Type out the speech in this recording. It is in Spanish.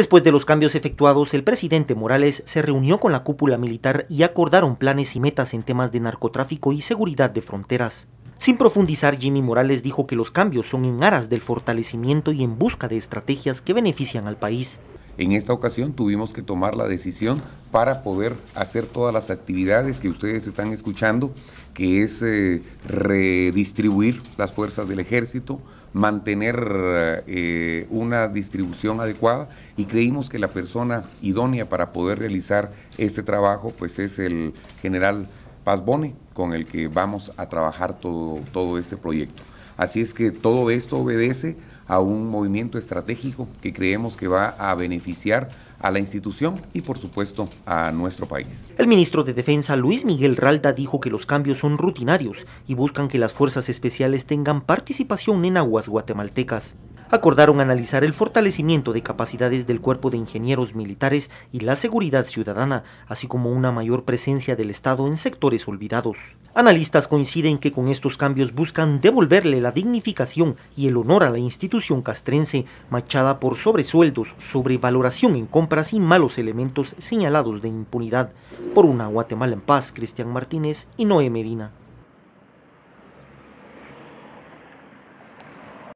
Después de los cambios efectuados, el presidente Morales se reunió con la cúpula militar y acordaron planes y metas en temas de narcotráfico y seguridad de fronteras. Sin profundizar, Jimmy Morales dijo que los cambios son en aras del fortalecimiento y en busca de estrategias que benefician al país. En esta ocasión tuvimos que tomar la decisión para poder hacer todas las actividades que ustedes están escuchando, que es eh, redistribuir las fuerzas del ejército, mantener eh, una distribución adecuada y creímos que la persona idónea para poder realizar este trabajo pues es el general Paz con el que vamos a trabajar todo, todo este proyecto. Así es que todo esto obedece a un movimiento estratégico que creemos que va a beneficiar a la institución y por supuesto a nuestro país. El ministro de Defensa Luis Miguel Ralda dijo que los cambios son rutinarios y buscan que las fuerzas especiales tengan participación en aguas guatemaltecas acordaron analizar el fortalecimiento de capacidades del cuerpo de ingenieros militares y la seguridad ciudadana, así como una mayor presencia del Estado en sectores olvidados. Analistas coinciden que con estos cambios buscan devolverle la dignificación y el honor a la institución castrense, machada por sobresueldos, sobrevaloración en compras y malos elementos señalados de impunidad. Por una Guatemala en paz, Cristian Martínez y Noé Medina.